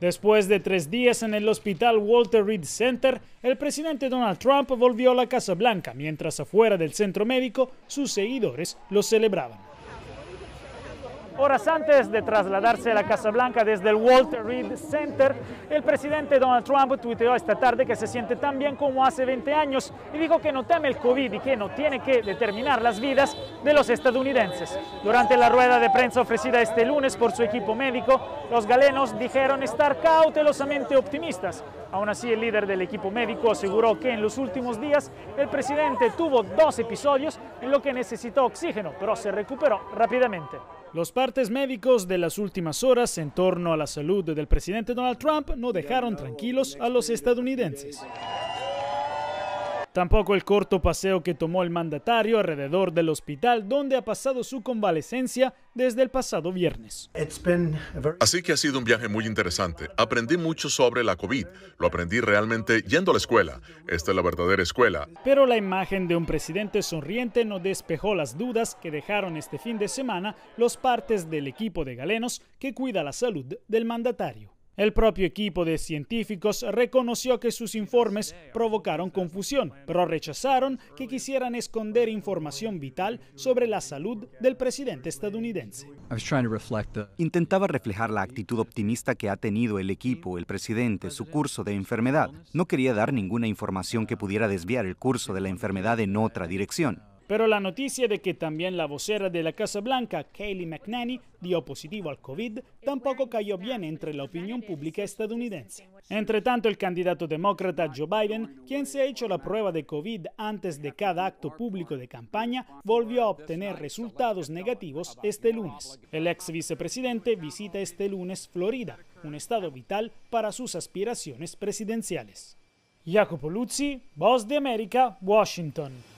Después de tres días en el hospital Walter Reed Center, el presidente Donald Trump volvió a la Casa Blanca, mientras afuera del centro médico sus seguidores lo celebraban. Horas antes de trasladarse a la Casa Blanca desde el Walter Reed Center, el presidente Donald Trump tuiteó esta tarde que se siente tan bien como hace 20 años y dijo que no teme el COVID y que no tiene que determinar las vidas de los estadounidenses. Durante la rueda de prensa ofrecida este lunes por su equipo médico, los galenos dijeron estar cautelosamente optimistas. Aún así, el líder del equipo médico aseguró que en los últimos días el presidente tuvo dos episodios en lo que necesitó oxígeno, pero se recuperó rápidamente. Los partes médicos de las últimas horas en torno a la salud del presidente Donald Trump no dejaron tranquilos a los estadounidenses. Tampoco el corto paseo que tomó el mandatario alrededor del hospital donde ha pasado su convalecencia desde el pasado viernes. Así que ha sido un viaje muy interesante. Aprendí mucho sobre la COVID. Lo aprendí realmente yendo a la escuela. Esta es la verdadera escuela. Pero la imagen de un presidente sonriente no despejó las dudas que dejaron este fin de semana los partes del equipo de galenos que cuida la salud del mandatario. El propio equipo de científicos reconoció que sus informes provocaron confusión, pero rechazaron que quisieran esconder información vital sobre la salud del presidente estadounidense. Intentaba reflejar la actitud optimista que ha tenido el equipo, el presidente, su curso de enfermedad. No quería dar ninguna información que pudiera desviar el curso de la enfermedad en otra dirección. Pero la noticia de que también la vocera de la Casa Blanca, Kelly McNanny, dio positivo al COVID, tampoco cayó bien entre la opinión pública estadounidense. Entretanto, el candidato demócrata Joe Biden, quien se ha hecho la prueba de COVID antes de cada acto público de campaña, volvió a obtener resultados negativos este lunes. El ex vicepresidente visita este lunes Florida, un estado vital para sus aspiraciones presidenciales. Jacopo Luzzi, Voz de América, Washington.